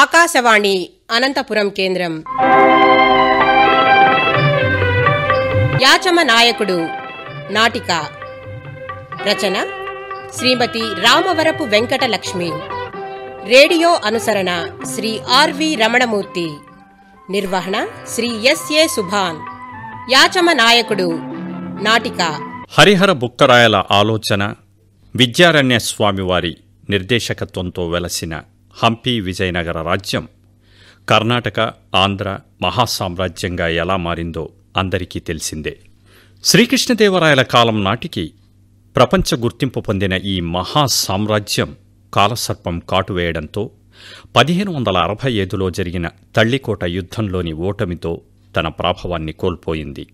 ఆకాశవాణి అనంతపురం కేంద్రం యాచమ నాయకుడు నాటిక రచన శ్రీమతి రామవరపు వెంకటలక్ష్మి రేడియో అనుసరణ శ్రీ ఆర్వి రమణమూర్తి నిర్వహణ శ్రీ ఎస్ఏ సుభాన్ యాచమ నాయకుడు నాటిక హరిహర బుక్కరాయల ఆలోచన విద్యారణ్య స్వామివారి నిర్దేశకత్వంతో వెలసిన హంపి విజయనగర రాజ్యం కర్ణాటక ఆంధ్ర మహాసామ్రాజ్యంగా ఎలా మారిందో అందరికీ తెలిసిందే శ్రీకృష్ణదేవరాయల కాలం నాటికి ప్రపంచ గుర్తింపు పొందిన ఈ మహాసామ్రాజ్యం కాలసర్పం కాటువేయడంతో పదిహేను వందల అరవై ఐదులో జరిగిన తళ్లికోట యుద్ధంలోని ఓటమితో తన ప్రాభవాన్ని కోల్పోయింది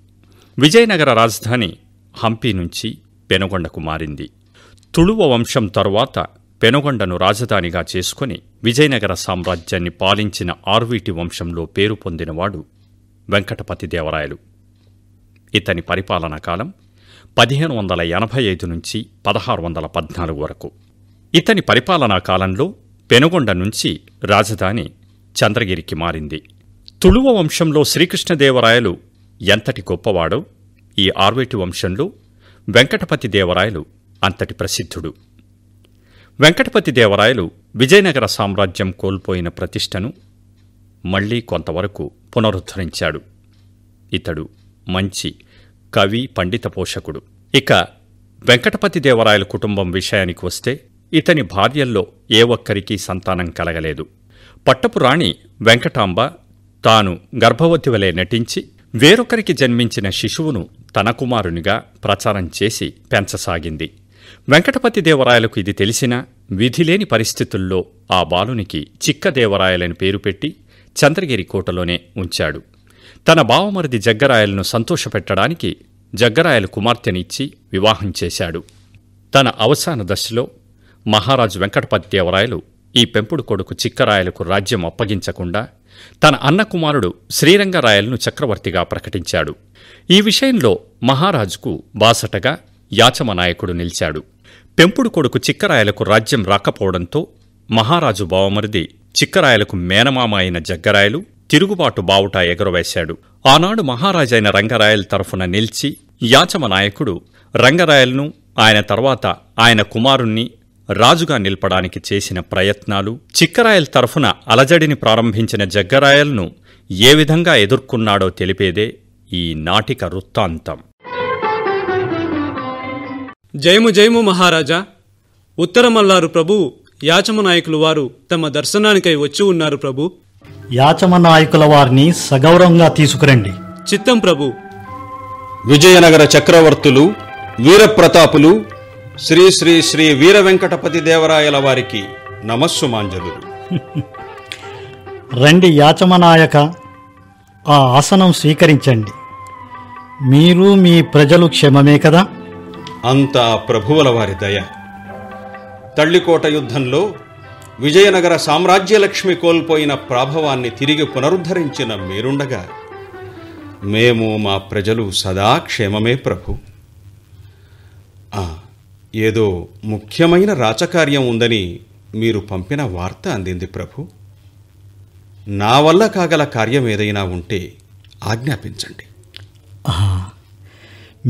విజయనగర రాజధాని హంపి నుంచి పెనుగొండకు మారింది తుళువ వంశం తరువాత పెనుగొండను రాజధానిగా చేసుకుని విజయనగర సామ్రాజ్యాన్ని పాలించిన ఆర్వీటి వంశంలో పేరు పొందినవాడు వెంకటపతి దేవరాయలు ఇతని పరిపాలనా కాలం పదిహేను వందల ఎనభై ఐదు నుంచి పదహారు వందల పద్నాలుగు వరకు ఇతని పరిపాలనా కాలంలో పెనుగొండ నుంచి రాజధాని చంద్రగిరికి మారింది తుళువ వంశంలో శ్రీకృష్ణదేవరాయలు ఎంతటి గొప్పవాడో ఈ ఆర్వేటి వంశంలో వెంకటపతి దేవరాయలు అంతటి ప్రసిద్ధుడు వెంకటపతి దేవరాయలు విజయనగర సామ్రాజ్యం కోల్పోయిన ప్రతిష్టను మళ్లీ కొంతవరకు పునరుద్ధరించాడు ఇతడు మంచి కవి పండిత పోషకుడు ఇక వెంకటపతి దేవరాయల కుటుంబం విషయానికి వస్తే ఇతని భార్యల్లో ఏ ఒక్కరికీ సంతానం కలగలేదు పట్టపు రాణి వెంకటాంబ తాను గర్భవతి వలె నటించి వేరొకరికి జన్మించిన శిశువును తన కుమారునిగా ప్రచారం చేసి పెంచసాగింది వెంకటపతి దేవరాయలకు ఇది తెలిసిన విధిలేని పరిస్థితుల్లో ఆ బాలునికి చిక్కదేవరాయలని పేరు పెట్టి చంద్రగిరి కోటలోనే ఉంచాడు తన బావమరిది జగ్గరాయలను సంతోషపెట్టడానికి జగ్గరాయల కుమార్తెనిచ్చి వివాహం చేశాడు తన అవసాన దశలో మహారాజు వెంకటపతి దేవరాయలు ఈ పెంపుడు కొడుకు చిక్కరాయలకు రాజ్యం అప్పగించకుండా తన అన్నకుమారుడు శ్రీరంగరాయలను చక్రవర్తిగా ప్రకటించాడు ఈ విషయంలో మహారాజుకు బాసటగా యాచమనాయకుడు నిలిచాడు పెంపుడు కొడుకు చిక్కరాయలకు రాజ్యం రాకపోవడంతో మహారాజు బావమరిది చిక్కరాయలకు మేనమామ అయిన జగ్గరాయలు తిరుగుబాటు బావుట ఎగురవేశాడు ఆనాడు మహారాజైన రంగరాయల తరఫున నిలిచి యాచమ నాయకుడు రంగరాయలను ఆయన తర్వాత ఆయన కుమారుణ్ణి రాజుగా నిలపడానికి చేసిన ప్రయత్నాలు చిక్కరాయల తరఫున అలజడిని ప్రారంభించిన జగ్గరాయలను ఏ విధంగా ఎదుర్కొన్నాడో తెలిపేదే ఈ నాటిక వృత్తాంతం జయము జయము మహారాజా ఉత్తరమల్లారు ప్రభు యాచమనాయకులు వారు తమ దర్శనానికై వచ్చి ఉన్నారు ప్రభు యాచమనాయకుల వారిని సగౌరవంగా తీసుకురండి చిత్తం ప్రభు విజయనగర చక్రవర్తులు వీరప్రతాపులు శ్రీ శ్రీ శ్రీ వీర వెంకటపతి దేవరాయల వారికి నమస్సు మాంజలు రండి యాచమనాయక ఆ ఆసనం స్వీకరించండి మీరు మీ ప్రజలు క్షమమే కదా అంతా ప్రభువుల వారి దయ తళ్ళికోట యుద్ధంలో విజయనగర సామ్రాజ్యలక్ష్మి కోల్పోయిన ప్రాభవాన్ని తిరిగి పునరుద్ధరించిన మీరుండగా మేము మా ప్రజలు సదా క్షేమమే ప్రభు ఏదో ముఖ్యమైన రాచకార్యం ఉందని మీరు పంపిన వార్త అందింది ప్రభు నా వల్ల కాగల కార్యం ఏదైనా ఉంటే ఆజ్ఞాపించండి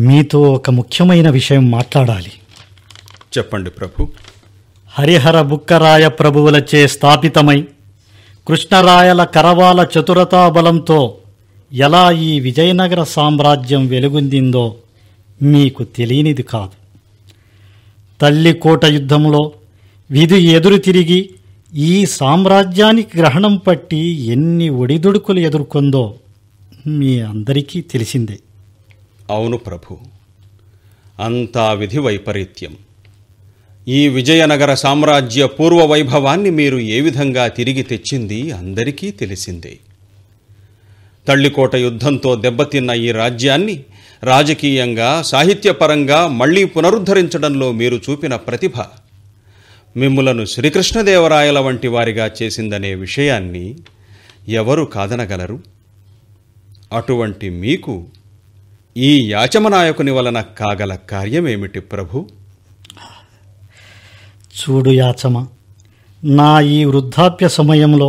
మీతో ఒక ముఖ్యమైన విషయం మాట్లాడాలి చెప్పండి ప్రభు హరిహర బుక్కరాయ ప్రభువులచే స్థాపితమై కృష్ణరాయల కరవాల చతురతాబలంతో ఎలా ఈ విజయనగర సామ్రాజ్యం వెలుగొందిందో మీకు తెలియనిది కాదు తల్లి కోట యుద్ధంలో విధి ఎదురు తిరిగి ఈ సామ్రాజ్యానికి గ్రహణం పట్టి ఎన్ని ఒడిదుడుకులు ఎదుర్కొందో మీ అందరికీ తెలిసిందే అవును ప్రభు అంతా విధి వైపరీత్యం ఈ విజయనగర సామ్రాజ్య పూర్వ వైభవాన్ని మీరు ఏ విధంగా తిరిగి తెచ్చింది అందరికీ తెలిసిందే తళ్ళికోట యుద్ధంతో దెబ్బతిన్న ఈ రాజ్యాన్ని రాజకీయంగా సాహిత్యపరంగా మళ్లీ పునరుద్ధరించడంలో మీరు చూపిన ప్రతిభ మిమ్ములను శ్రీకృష్ణదేవరాయల వంటి వారిగా చేసిందనే విషయాన్ని ఎవరు కాదనగలరు అటువంటి మీకు ఈ యాచమనాయకుని వలన కాగల కార్యమేమిటి ప్రభు చూడు యాచమ నా ఈ వృద్ధాప్య సమయంలో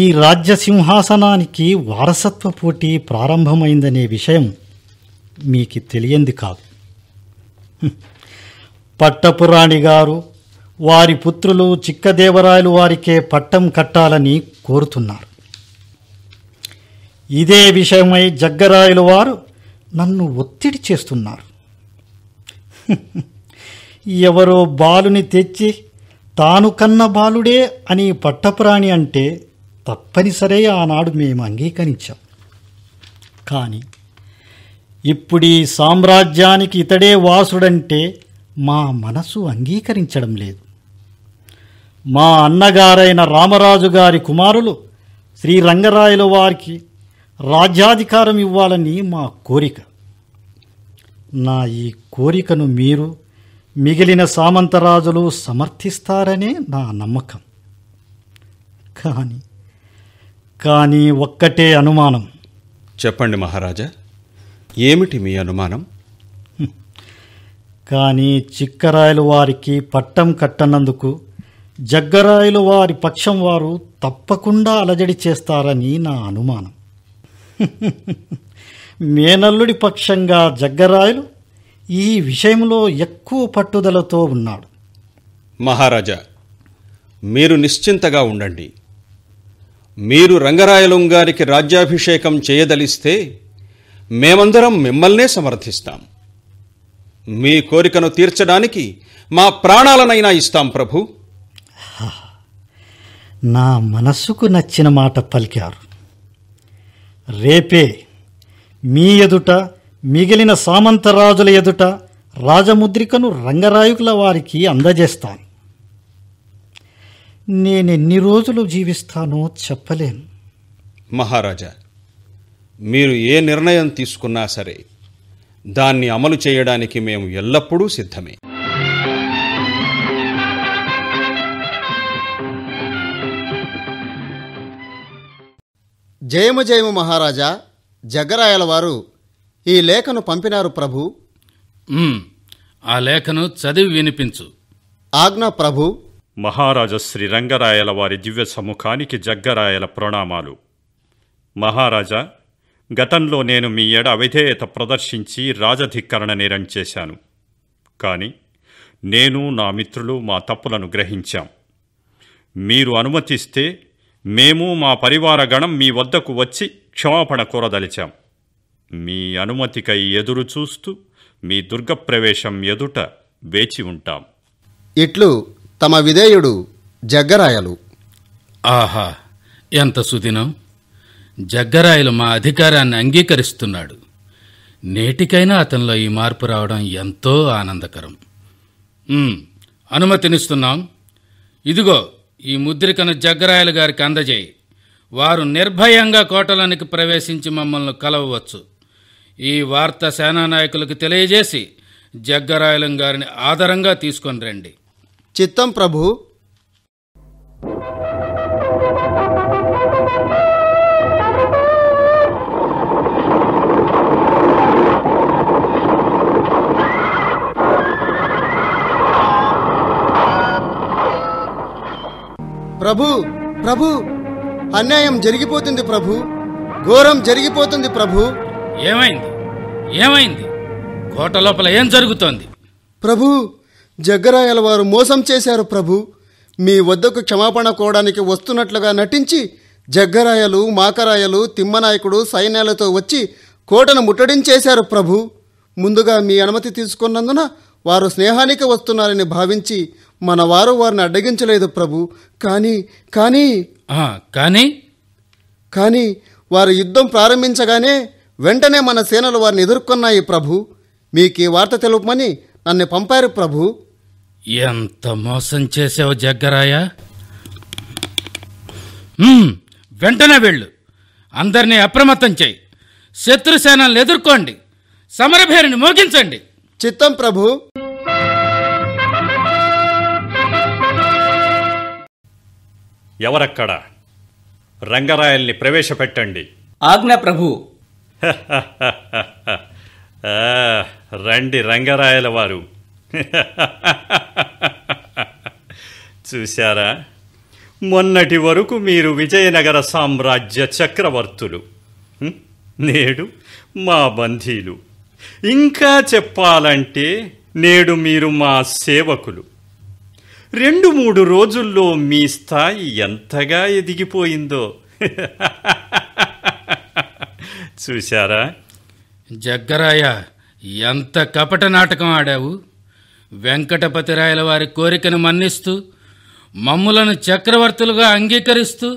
ఈ రాజ్య సింహాసనానికి వారసత్వ పోటీ ప్రారంభమైందనే విషయం మీకు తెలియంది కాదు పట్టపురాణి గారు వారి పుత్రులు చిక్కదేవరాయలు వారికే పట్టం కట్టాలని కోరుతున్నారు ఇదే విషయమై జగ్గరాయలు వారు నన్ను ఒత్తిడి చేస్తున్నారు ఎవరో బాలుని తెచ్చి తాను కన్న బాలుడే అని పట్టప్రాణి అంటే తప్పనిసరే ఆనాడు మేము అంగీకరించాం కానీ ఇప్పుడు ఈ సామ్రాజ్యానికి ఇతడే వాసుడంటే మా మనసు అంగీకరించడం లేదు మా అన్నగారైన రామరాజు గారి కుమారులు శ్రీ రంగరాయల వారికి రాజ్యాధికారం ఇవ్వాలని మా కోరిక నా ఈ కోరికను మీరు మిగిలిన సామంతరాజులు సమర్థిస్తారనే నా నమ్మకం కానీ కానీ ఒక్కటే అనుమానం చెప్పండి మహారాజా ఏమిటి మీ అనుమానం కానీ చిక్కరాయలు వారికి పట్టం కట్టనందుకు జగ్గరాయలు వారి పక్షం వారు తప్పకుండా అలజడి చేస్తారని నా అనుమానం మేనల్లుడి పక్షంగా జగ్గరాయలు ఈ విషయంలో ఎక్కువ పట్టుదలతో ఉన్నాడు మహారాజా మీరు నిశ్చింతగా ఉండండి మీరు రంగరాయలుంగారికి రాజ్యాభిషేకం చేయదలిస్తే మేమందరం మిమ్మల్నే సమర్థిస్తాం మీ కోరికను తీర్చడానికి మా ప్రాణాలనైనా ఇస్తాం ప్రభు నా మనస్సుకు నచ్చిన మాట పలికారు రేపే మీ ఎదుట మిగిలిన సామంతరాజుల ఎదుట రాజముద్రికను రంగరాయుకుల వారికి అందజేస్తాను నేనెన్ని రోజులు జీవిస్తానో చెప్పలేను మహారాజా మీరు ఏ నిర్ణయం తీసుకున్నా సరే దాన్ని అమలు చేయడానికి మేము ఎల్లప్పుడూ సిద్ధమే జయము జయము మహారాజా జగరాయల వారు ఈ లేఖను పంపినారు ప్రభు ఆ లేఖను చదివి వినిపించు ఆజ్ఞ ప్రభు మహారాజ శ్రీ రంగరాయల వారి దివ్య సముఖానికి జగ్గరాయల ప్రణామాలు మహారాజా గతంలో నేను మీ ఏడ అవిధేయత ప్రదర్శించి రాజధిక్కరణ నేరం చేశాను కానీ నేను నా మిత్రులు మా తప్పులను గ్రహించాం మీరు అనుమతిస్తే మేము మా పరివార గణం మీ వద్దకు వచ్చి క్షమాపణ కోరదలిచాం మీ అనుమతికై ఎదురు చూస్తూ మీ దుర్గప్రవేశం ఎదుట వేచి ఉంటాం ఇట్లు తమ విధేయుడు జగ్గరాయలు ఆహా ఎంత సుదినం జగ్గరాయలు మా అధికారాన్ని అంగీకరిస్తున్నాడు నేటికైనా అతనిలో ఈ మార్పు రావడం ఎంతో ఆనందకరం అనుమతినిస్తున్నాం ఇదిగో ఈ ముద్రికను జగ్గరాయలు గారికి అందజేయి వారు నిర్భయంగా కోటలోనికి ప్రవేశించి మమ్మల్ని కలవవచ్చు ఈ వార్త సేనానాయకులకు తెలియజేసి జగ్గరాయలం గారిని ఆధారంగా తీసుకొని రండి చిత్తం ప్రభు ప్రభు ప్రభు అన్యాయం జరిగిపోతుంది ప్రభు ఘోరం జరిగిపోతుంది ప్రభు ఏమైంది ఏమైంది కోట లోపల ఏం జరుగుతోంది ప్రభు జగ్గరాయల వారు మోసం చేశారు ప్రభు మీ వద్దకు క్షమాపణ కోవడానికి వస్తున్నట్లుగా నటించి జగ్గరాయలు మాకరాయలు తిమ్మనాయకుడు సైన్యాలతో వచ్చి కోటను ముట్టడించేశారు ప్రభు ముందుగా మీ అనుమతి తీసుకున్నందున వారు స్నేహానికి వస్తున్నారని భావించి మన వారు వారిని అడ్డగించలేదు ప్రభు కానీ కానీ కానీ కానీ వారు యుద్ధం ప్రారంభించగానే వెంటనే మన సేనలు వారిని ఎదుర్కొన్నాయి ప్రభు మీకు ఈ వార్త తెలుపమని నన్ను పంపారు ప్రభు ఎంత మోసం చేసావు జగ్గరాయ వెంటనే వెళ్ళు అందరినీ అప్రమత్తం చేయి శత్రు సేనల్ని ఎదుర్కోండి సమరభేరిని మోగించండి చిత్తం ప్రభు ఎవరక్కడ రంగరాయల్ని ప్రవేశపెట్టండి ఆజ్ఞ ప్రభు రండి రంగరాయల వారు చూశారా మొన్నటి వరకు మీరు విజయనగర సామ్రాజ్య చక్రవర్తులు నేడు మా బంధీలు ఇంకా చెప్పాలంటే నేడు మీరు మా సేవకులు రెండు మూడు రోజుల్లో మీ స్థాయి ఎంతగా ఎదిగిపోయిందో చూశారా జగ్గరాయ ఎంత కపట నాటకం ఆడావు వెంకటపతిరాయల వారి కోరికను మన్నిస్తూ మమ్ములను చక్రవర్తులుగా అంగీకరిస్తూ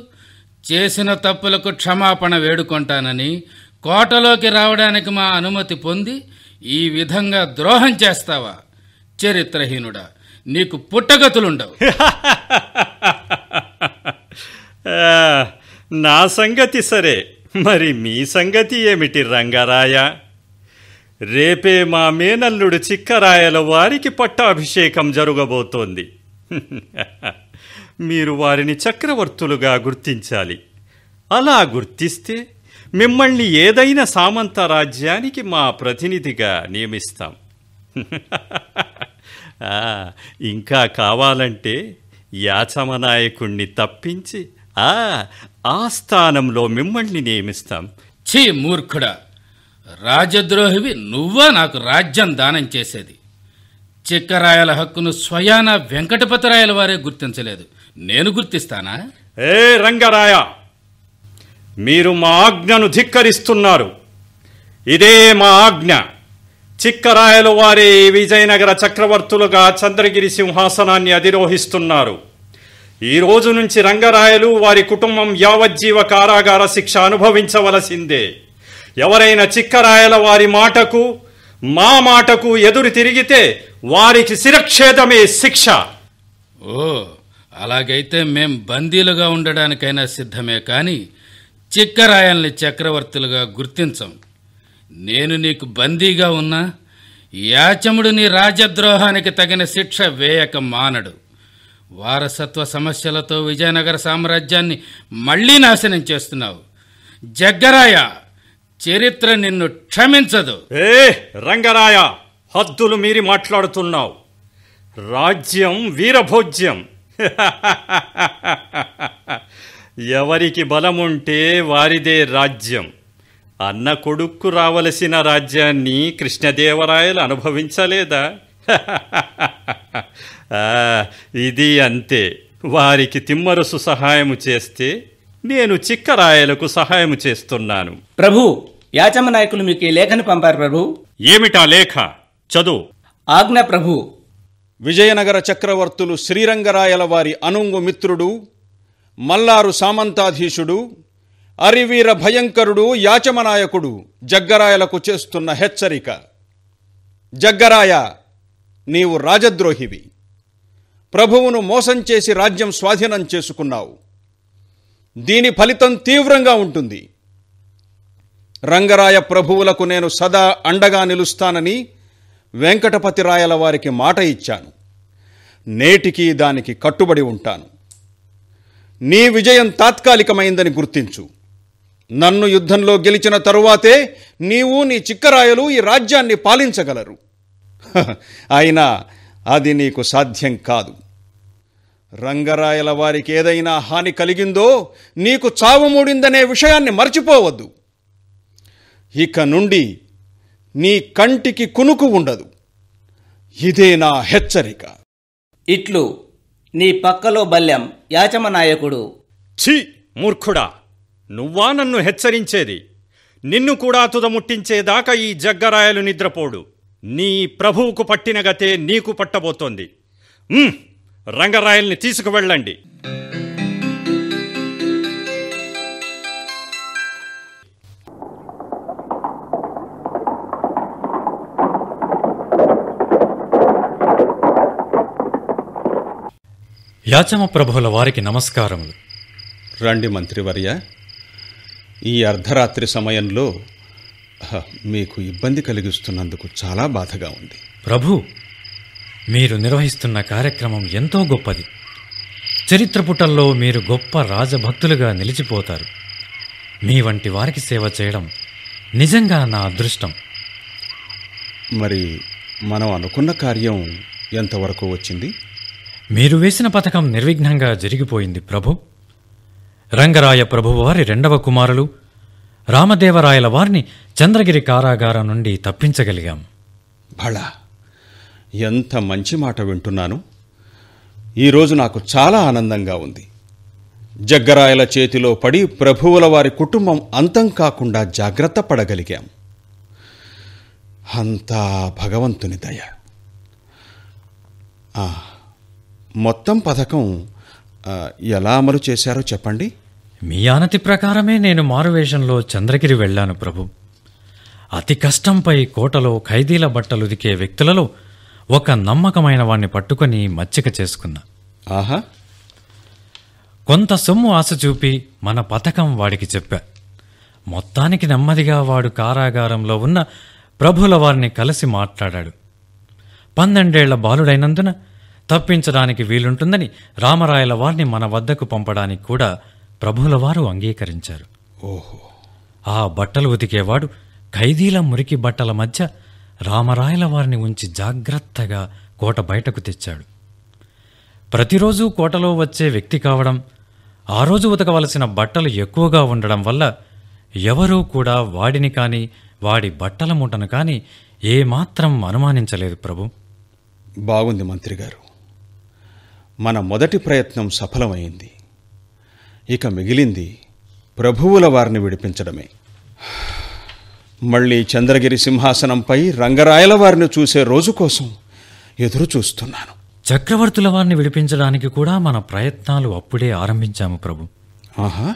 చేసిన తప్పులకు క్షమాపణ వేడుకుంటానని కోటలోకి రావడానికి మా అనుమతి పొంది ఈ విధంగా ద్రోహం చేస్తావా చరిత్రహీనుడా నీకు పుట్టగతులుండవు నా సంగతి సరే మరి మీ సంగతి ఏమిటి రంగారాయ రేపే మా మేనల్లుడు చిక్కరాయల వారికి పట్టాభిషేకం జరగబోతోంది మీరు వారిని చక్రవర్తులుగా గుర్తించాలి అలా గుర్తిస్తే మిమ్మల్ని ఏదైనా సామంత రాజ్యానికి మా ప్రతినిధిగా నియమిస్తాం ఇంకా కావాలంటే యాచమనాయకుణ్ణి తప్పించి ఆ స్థానంలో మిమ్మల్ని నియమిస్తాం ఛీ మూర్ఖుడా రాజద్రోహివి నువ్వా నాకు రాజ్యం దానం చేసేది చిక్కరాయల హక్కును స్వయాన వెంకటపతిరాయల వారే గుర్తించలేదు నేను గుర్తిస్తానా ఏ రంగరాయ మీరు మా ఆజ్ఞను ధిక్కరిస్తున్నారు ఇదే మా ఆజ్ఞ చిక్కరాయల వారి విజయనగర చక్రవర్తులుగా చంద్రగిరి సింహాసనాన్ని అధిరోహిస్తున్నారు ఈ రోజు నుంచి రంగరాయలు వారి కుటుంబం యావజ్జీవ కారాగార శిక్ష అనుభవించవలసిందే ఎవరైనా చిక్కరాయల వారి మాటకు మా మాటకు ఎదురు తిరిగితే వారికి శిరక్షేదమే శిక్ష ఓ అలాగైతే మేం బందీలుగా ఉండడానికైనా సిద్ధమే కానీ చిక్కరాయల్ని చక్రవర్తులుగా గుర్తించం నేను నీకు బందీగా ఉన్నా యాచముడు నీ రాజద్రోహానికి తగిన శిక్ష వేయక మానడు వారసత్వ సమస్యలతో విజయనగర సామ్రాజ్యాన్ని మళ్లీ నాశనం చేస్తున్నావు జగ్గరాయ చరిత్ర నిన్ను క్షమించదు ఏ రంగరాయ హద్దులు మీరి మాట్లాడుతున్నావు రాజ్యం వీరభోజ్యం ఎవరికి బలముంటే వారిదే రాజ్యం అన్న కొడుక్కు రావలసిన రాజ్యాన్ని కృష్ణదేవరాయలు అనుభవించలేదా ఇది అంతే వారికి తిమ్మరుసు సహాయము చేస్తే నేను చిక్కరాయలకు సహాయము చేస్తున్నాను ప్రభు యాచమ నాయకులు మీకు ఈ లేఖను పంపారు ప్రభు ఏమిటా లేఖ చదువు ఆజ్ఞ ప్రభు విజయనగర చక్రవర్తులు శ్రీరంగరాయల వారి అనుంగు మిత్రుడు మల్లారు సామంతాధీశుడు అరివీర భయంకరుడు యాచమనాయకుడు జగ్గరాయలకు చేస్తున్న హెచ్చరిక జగ్గరాయ నీవు రాజద్రోహివి ప్రభువును మోసం చేసి రాజ్యం స్వాధీనం చేసుకున్నావు దీని ఫలితం తీవ్రంగా ఉంటుంది రంగరాయ ప్రభువులకు నేను సదా అండగా నిలుస్తానని వెంకటపతి రాయల వారికి మాట ఇచ్చాను నేటికి దానికి కట్టుబడి ఉంటాను నీ విజయం తాత్కాలికమైందని గుర్తించు నన్ను యుద్ధంలో గెలిచిన తరువాతే నీవు నీ చిక్కరాయలు ఈ రాజ్యాన్ని పాలించగలరు అయినా అది నీకు సాధ్యం కాదు రంగరాయల వారికి ఏదైనా హాని కలిగిందో నీకు చావు మూడిందనే విషయాన్ని మర్చిపోవద్దు ఇక నుండి నీ కంటికి కునుకు ఉండదు ఇదే నా హెచ్చరిక ఇట్లు నీ పక్కలో బల్యం యాచమనాయకుడు ఛీ మూర్ఖుడా నువ్వా నన్ను హెచ్చరించేది నిన్ను కూడా తుదముట్టించేదాకా ఈ జగ్గరాయలు నిద్రపోడు నీ ప్రభువుకు పట్టిన గతే నీకు పట్టబోతోంది రంగరాయల్ని తీసుకువెళ్ళండి యాచమ ప్రభుల వారికి నమస్కారములు రండి మంత్రివర్య ఈ అర్ధరాత్రి సమయంలో మీకు ఇబ్బంది కలిగిస్తున్నందుకు చాలా బాధగా ఉంది ప్రభు మీరు నిర్వహిస్తున్న కార్యక్రమం ఎంతో గొప్పది చరిత్ర పుటల్లో మీరు గొప్ప రాజభక్తులుగా నిలిచిపోతారు మీ వంటి వారికి సేవ చేయడం నిజంగా నా అదృష్టం మరి మనం అనుకున్న కార్యం ఎంతవరకు వచ్చింది మీరు వేసిన పథకం నిర్విఘ్నంగా జరిగిపోయింది ప్రభు రంగరాయ ప్రభువారి రెండవ కుమారులు రామదేవరాయల వారిని చంద్రగిరి కారాగారం నుండి తప్పించగలిగాం బళ ఎంత మంచి మాట వింటున్నాను ఈరోజు నాకు చాలా ఆనందంగా ఉంది జగ్గరాయల చేతిలో పడి ప్రభువుల వారి కుటుంబం అంతం కాకుండా జాగ్రత్త పడగలిగాం అంతా భగవంతుని దయ మొత్తం పథకం ఎలా అమలు చేశారో చెప్పండి మీ ఆనతి ప్రకారమే నేను మారువేషంలో చంద్రగిరి వెళ్ళాను ప్రభు అతి కష్టంపై కోటలో ఖైదీల బట్టలు ఉదికే వ్యక్తులలో ఒక నమ్మకమైన వాణ్ణి పట్టుకొని మచ్చిక చేసుకున్నా ఆహా కొంత సొమ్ము ఆశ చూపి మన పథకం వాడికి చెప్పా మొత్తానికి నెమ్మదిగా వాడు కారాగారంలో ఉన్న ప్రభుల వారిని కలిసి మాట్లాడాడు పన్నెండేళ్ల బాలుడైనందున తప్పించడానికి వీలుంటుందని రామరాయల వారిని మన వద్దకు పంపడానికి కూడా ప్రభువుల వారు అంగీకరించారు ఓహో ఆ బట్టలు ఉతికేవాడు ఖైదీల మురికి బట్టల మధ్య రామరాయల వారిని ఉంచి జాగ్రత్తగా కోట బయటకు తెచ్చాడు ప్రతిరోజు కోటలో వచ్చే వ్యక్తి కావడం ఆ రోజు ఉతకవలసిన బట్టలు ఎక్కువగా ఉండడం వల్ల ఎవరూ కూడా వాడిని కానీ వాడి బట్టల మూటను కానీ ఏమాత్రం అనుమానించలేదు ప్రభు బాగుంది మంత్రి గారు మన మొదటి ప్రయత్నం సఫలమైంది ఇక మిగిలింది ప్రభువుల వారిని విడిపించడమే మళ్ళీ చంద్రగిరి సింహాసనంపై రంగరాయల వారిని చూసే రోజు కోసం ఎదురు చూస్తున్నాను చక్రవర్తుల వారిని విడిపించడానికి కూడా మన ప్రయత్నాలు అప్పుడే ఆరంభించాము ప్రభు ఆహా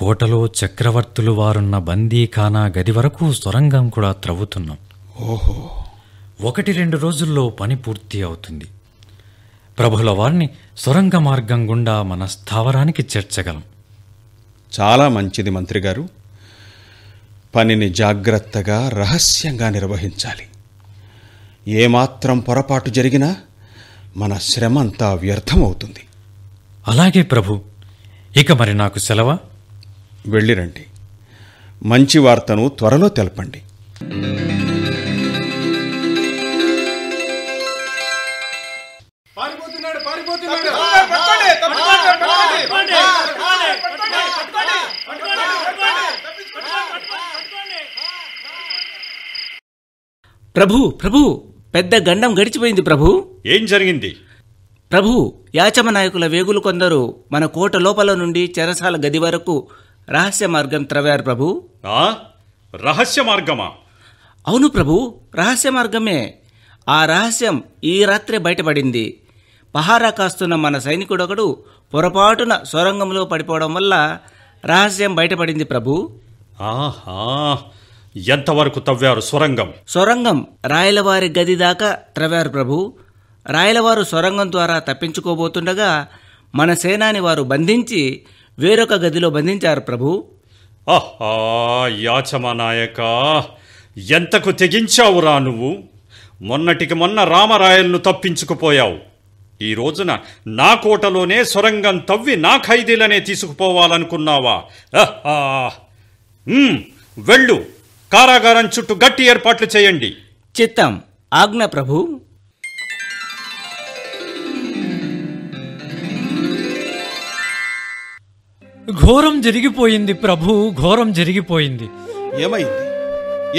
కోటలో చక్రవర్తులు వారున్న బందీఖానా గది వరకు సొరంగం కూడా త్రవ్వుతున్నాం ఓహో ఒకటి రెండు రోజుల్లో పని పూర్తి అవుతుంది ప్రభుల వారిని సొరంగ మార్గం గుండా మన స్థావరానికి చేర్చగలం చాలా మంచిది మంత్రి గారు పనిని జాగ్రత్తగా రహస్యంగా నిర్వహించాలి ఏమాత్రం పొరపాటు జరిగినా మన శ్రమంతా వ్యర్థమవుతుంది అలాగే ప్రభు ఇక మరి నాకు సెలవా వెళ్ళిరండి మంచి వార్తను త్వరలో తెలపండి ప్రభు ప్రభు పెద్ద గండం గడిచిపోయింది ప్రభు ఏం జరిగింది ప్రభు యాచమ నాయకుల వేగులు కొందరు మన కోట లోపల నుండి చెరసాల గది వరకు రహస్య మార్గం త్రవారు ప్రభు రహస్య మార్గమా అవును ప్రభు రహస్య మార్గమే ఆ రహస్యం ఈ రాత్రే బయటపడింది పహారా కాస్తున్న మన సైనికుడొకడు పొరపాటున సొరంగంలో పడిపోవడం వల్ల రహస్యం బయటపడింది ప్రభు ఆహా ఎంతవరకు తవ్వారు సొరంగం సొరంగం రాయలవారి గది దాకా త్రవ్వారు ప్రభు రాయలవారు సొరంగం ద్వారా తప్పించుకోబోతుండగా మన సేనాని వారు బంధించి వేరొక గదిలో బంధించారు ప్రభు ఆహా నాయక ఎంతకు తెగించావురా నువ్వు మొన్నటికి మొన్న రామరాయలను తప్పించుకుపోయావు ఈ రోజున నా కోటలోనే సొరంగం తవ్వి నా ఖైదీలనే తీసుకుపోవాలనుకున్నావా వెళ్ళు కారాగారం చుట్టూ గట్టి ఏర్పాట్లు చేయండి చిత్తం ఆజ్ఞ ప్రభు ఘోరం జరిగిపోయింది ప్రభు ఘోరం జరిగిపోయింది ఏమైంది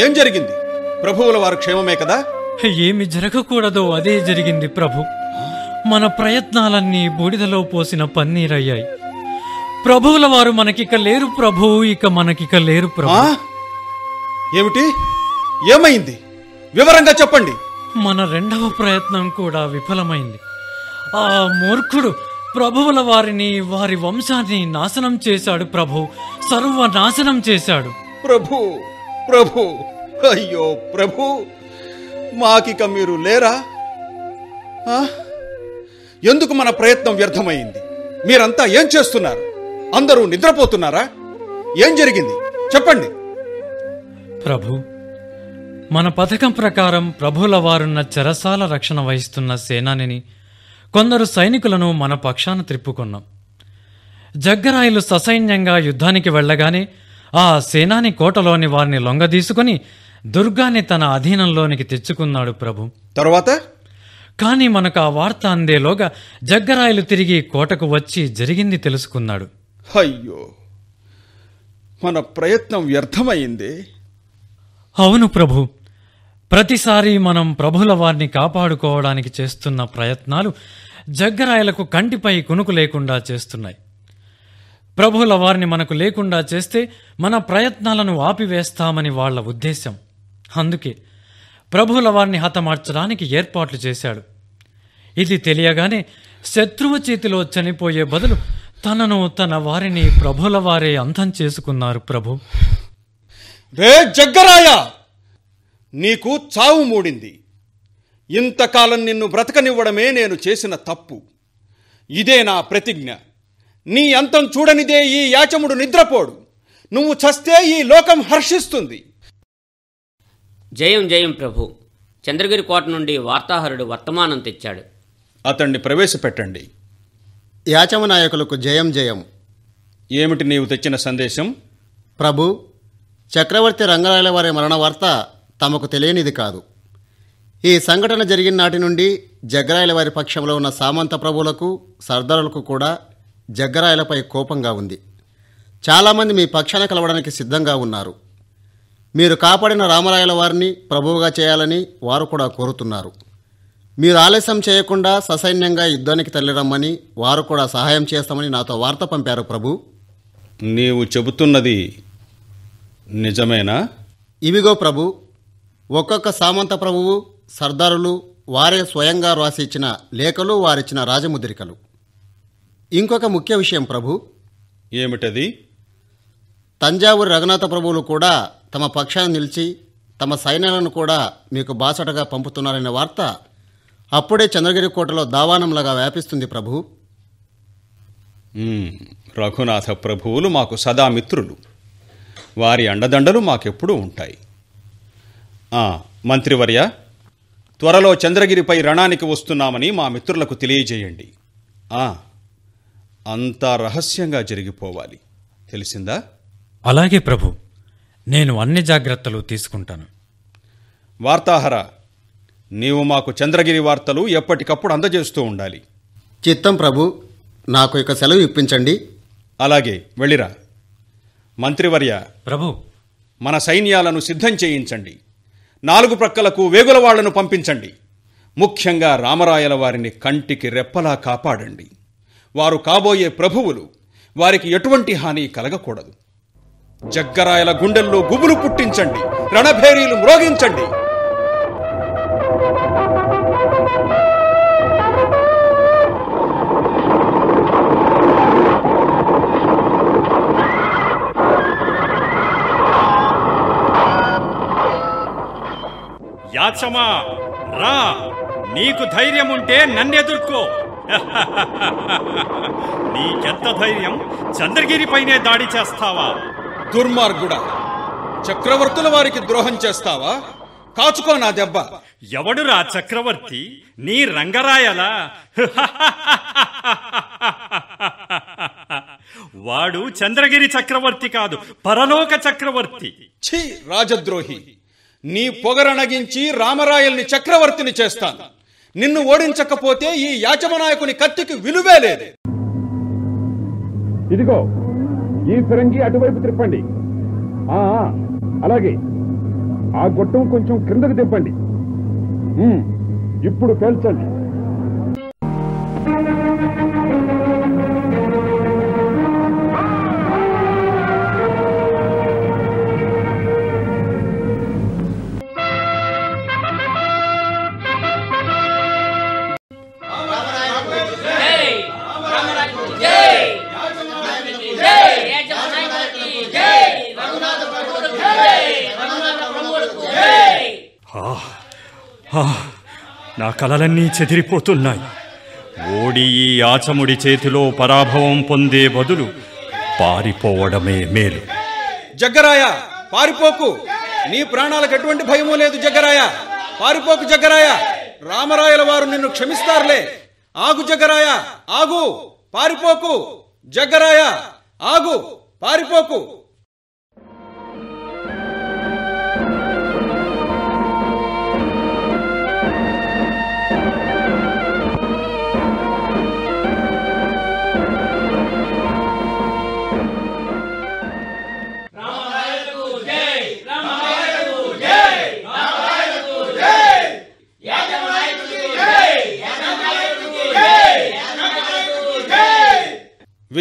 ఏం జరిగింది ప్రభువుల వారు క్షేమమే కదా ఏమి జరగకూడదో అదే జరిగింది ప్రభు మన ప్రయత్నాలన్నీ బూడిదలో పోసిన పన్నీరయ్యాయి ప్రభువుల వారు మనకిక లేరు ప్రభు ఇక మనకిక లేరు ప్రభు ఏమిటి ఏమైంది వివరంగా చెప్పండి మన రెండవ ప్రయత్నం కూడా విఫలమైంది ఆ మూర్ఖుడు ప్రభువుల వారిని వారి వంశాన్ని నాశనం చేశాడు ప్రభు సర్వ నాశనం చేశాడు ప్రభు ప్రభు అయ్యో ప్రభు మాకిక మీరు లేరా ఎందుకు మన ప్రయత్నం వ్యర్థమైంది మీరంతా ఏం చేస్తున్నారు అందరూ నిద్రపోతున్నారా ఏం జరిగింది చెప్పండి ప్రభు మన పథకం ప్రకారం ప్రభుల వారున్న చెరసాల రక్షణ వహిస్తున్న సేనానిని కొందరు సైనికులను మన పక్షాన త్రిప్పుకున్నాం జగ్గరాయలు ససైన్యంగా యుద్ధానికి వెళ్ళగానే ఆ సేనాని కోటలోని వారిని లొంగదీసుకుని దుర్గాని తన అధీనంలోనికి తెచ్చుకున్నాడు ప్రభు తర్వాత కానీ మనకు ఆ వార్త అందేలోగా జగ్గరాయలు తిరిగి కోటకు వచ్చి జరిగింది తెలుసుకున్నాడు అయ్యో మన ప్రయత్నం వ్యర్థమైంది అవును ప్రభు ప్రతిసారి మనం ప్రభుల వారిని కాపాడుకోవడానికి చేస్తున్న ప్రయత్నాలు జగ్గరాయలకు కంటిపై కునుకు లేకుండా చేస్తున్నాయి ప్రభుల వారిని మనకు లేకుండా చేస్తే మన ప్రయత్నాలను ఆపివేస్తామని వాళ్ల ఉద్దేశం అందుకే ప్రభుల వారిని హతమార్చడానికి ఏర్పాట్లు చేశాడు ఇది తెలియగానే శత్రువు చేతిలో చనిపోయే బదులు తనను తన వారిని ప్రభుల వారే అంతం చేసుకున్నారు ప్రభు రే జగ్గరాయ నీకు చావు మూడింది ఇంతకాలం నిన్ను బ్రతకనివ్వడమే నేను చేసిన తప్పు ఇదే నా ప్రతిజ్ఞ నీ అంతం చూడనిదే ఈ యాచముడు నిద్రపోడు నువ్వు చస్తే ఈ లోకం హర్షిస్తుంది జయం జయం ప్రభు చంద్రగిరి కోట నుండి వార్తాహరుడు వర్తమానం తెచ్చాడు అతన్ని ప్రవేశపెట్టండి యాచమ నాయకులకు జయం జయం ఏమిటి నీవు తెచ్చిన సందేశం ప్రభు చక్రవర్తి రంగరాయల వారి మరణ వార్త తమకు తెలియనిది కాదు ఈ సంఘటన జరిగిన నాటి నుండి జగ్గరాయల వారి పక్షంలో ఉన్న సామంత ప్రభువులకు సర్దారులకు కూడా జగ్గరాయలపై కోపంగా ఉంది చాలామంది మీ పక్షాన కలవడానికి సిద్ధంగా ఉన్నారు మీరు కాపాడిన రామరాయల వారిని ప్రభువుగా చేయాలని వారు కూడా కోరుతున్నారు మీరు ఆలస్యం చేయకుండా ససైన్యంగా యుద్ధానికి తల్లిరమ్మని వారు కూడా సహాయం చేస్తామని నాతో వార్త పంపారు ప్రభు నీవు చెబుతున్నది నిజమేనా ఇవిగో ప్రభు ఒక్కొక్క సామంత ప్రభువు సర్దారులు వారే స్వయంగా రాసి ఇచ్చిన లేఖలు వారిచ్చిన రాజముద్రికలు ఇంకొక ముఖ్య విషయం ప్రభు ఏమిటది తంజావూరు రఘునాథ ప్రభువులు కూడా తమ పక్షాన్ని నిలిచి తమ సైన్యాలను కూడా మీకు బాసటగా పంపుతున్నారనే వార్త అప్పుడే చంద్రగిరి కోటలో దావానంలాగా వ్యాపిస్తుంది ప్రభు రఘునాథ ప్రభువులు మాకు సదా మిత్రులు వారి అండదండలు మాకెప్పుడూ ఉంటాయి మంత్రివర్య త్వరలో చంద్రగిరిపై రణానికి వస్తున్నామని మా మిత్రులకు తెలియజేయండి అంతా రహస్యంగా జరిగిపోవాలి తెలిసిందా అలాగే ప్రభు నేను అన్ని జాగ్రత్తలు తీసుకుంటాను వార్తాహర నీవు మాకు చంద్రగిరి వార్తలు ఎప్పటికప్పుడు అందజేస్తూ ఉండాలి చిత్తం ప్రభు నాకు ఇక సెలవు ఇప్పించండి అలాగే వెళ్ళిరా మంత్రివర్య ప్రభు మన సైన్యాలను సిద్ధం చేయించండి నాలుగు ప్రక్కలకు వేగుల వాళ్లను పంపించండి ముఖ్యంగా రామరాయల వారిని కంటికి రెప్పలా కాపాడండి వారు కాబోయే ప్రభువులు వారికి ఎటువంటి హాని కలగకూడదు జగ్గరాయల గుండెల్లో గుబులు పుట్టించండి రణభేరీలు మ్రోగించండి రాచమా రా నీకు ధైర్యం ఉంటే నన్నెదుర్కో నీకెంత ధైర్యం చంద్రగిరిపైనే దాడి చేస్తావా దుర్మార్గుడా చక్రవర్తుల వారికి ద్రోహం చేస్తావా కాచుకో నా దెబ్బ ఎవడురా చక్రవర్తి నీ రంగరాయలా వాడు చంద్రగిరి చక్రవర్తి కాదు పరలోక చక్రవర్తి ఛీ రాజద్రోహి నీ పొగరణగించి రామరాయల్ని చక్రవర్తిని చేస్తాను నిన్ను ఓడించకపోతే ఈ యాచమనాయకుని కత్తికి విలువే లేదు ఇదిగో ఈ ఫిరంగి అటువైపు తిప్పండి అలాగే ఆ గొట్టం కొంచెం క్రిందకు తిప్పండి ఇప్పుడు పేల్చండి కలలన్నీ చెదిరిపోతున్నాయి ఓడి ఈ ఆచముడి చేతిలో పరాభవం పొందే బదులు పారిపోవడమే మేలు జగ్గరాయ పారిపోకు నీ ప్రాణాలకు ఎటువంటి భయమూ లేదు జగ్గరాయ పారిపోకు జగ్గరాయ రామరాయల వారు నిన్ను క్షమిస్తారులే ఆగు జగ్గరాయ ఆగు పారిపోకు జగ్గరాయ ఆగు పారిపోకు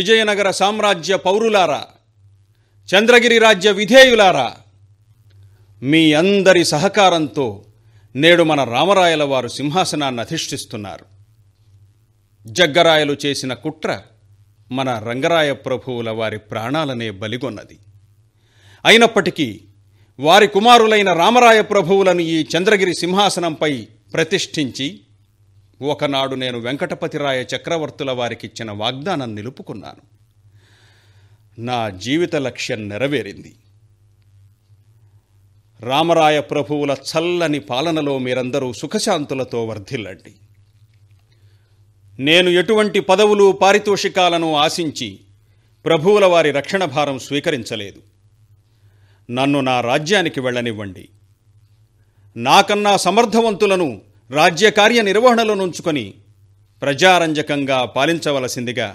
విజయనగర సామ్రాజ్య పౌరులారా చంద్రగిరి రాజ్య విధేయులారా మీ అందరి సహకారంతో నేడు మన రామరాయల వారు సింహాసనాన్ని అధిష్ఠిస్తున్నారు జగ్గరాయలు చేసిన కుట్ర మన రంగరాయ ప్రభువుల వారి ప్రాణాలనే బలిగొన్నది అయినప్పటికీ వారి కుమారులైన రామరాయ ప్రభువులను ఈ చంద్రగిరి సింహాసనంపై ప్రతిష్ఠించి ఒకనాడు నేను వెంకటపతిరాయ చక్రవర్తుల వారికిచ్చిన వాగ్దానం నిలుపుకున్నాను నా జీవిత లక్ష్యం నెరవేరింది రామరాయ ప్రభువుల చల్లని పాలనలో మీరందరూ సుఖశాంతులతో వర్ధిల్లండి నేను ఎటువంటి పదవులు పారితోషికాలను ఆశించి ప్రభువుల వారి రక్షణ భారం స్వీకరించలేదు నన్ను నా రాజ్యానికి వెళ్ళనివ్వండి నాకన్నా సమర్థవంతులను రాజ్య కార్య నిర్వహణలో నుంచుకొని ప్రజారంజకంగా పాలించవలసిందిగా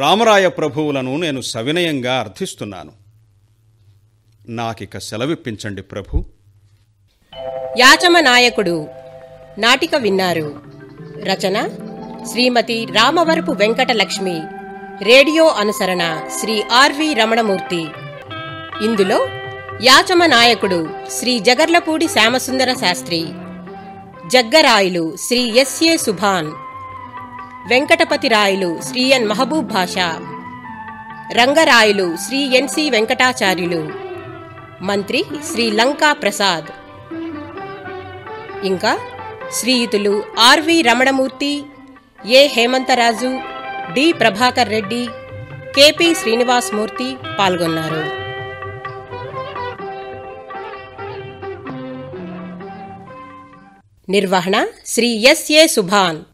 రామరాయ ప్రభువులను నేను సవినయంగా అర్థిస్తున్నాను నాకిక సెలవిప్పించండి ప్రభు యాచమ నాయకుడు నాటిక విన్నారు రచన శ్రీమతి రామవరపు వెంకటలక్ష్మి రేడియో అనుసరణ శ్రీ ఆర్వి రమణమూర్తి ఇందులో యాచమ నాయకుడు శ్రీ జగర్లపూడి శ్యామసుందర శాస్త్రి జగ్గరాయలు శ్రీ ఎస్ఏ సుభాన్ వెంకటపతి రాయలు శ్రీ ఎన్ మహబూబ్ భాషా రంగరాయలు శ్రీ ఎన్సి వెంకటాచార్యులు మంత్రి శ్రీ లంకా ప్రసాద్ ఇంకా శ్రీయుతులు R V Ramanamurthy A Hemantharaju D Prabhakar Reddy K P Srinivasmurthy పాల్గొన్నారు निर्वहणा श्री एस ए सुभान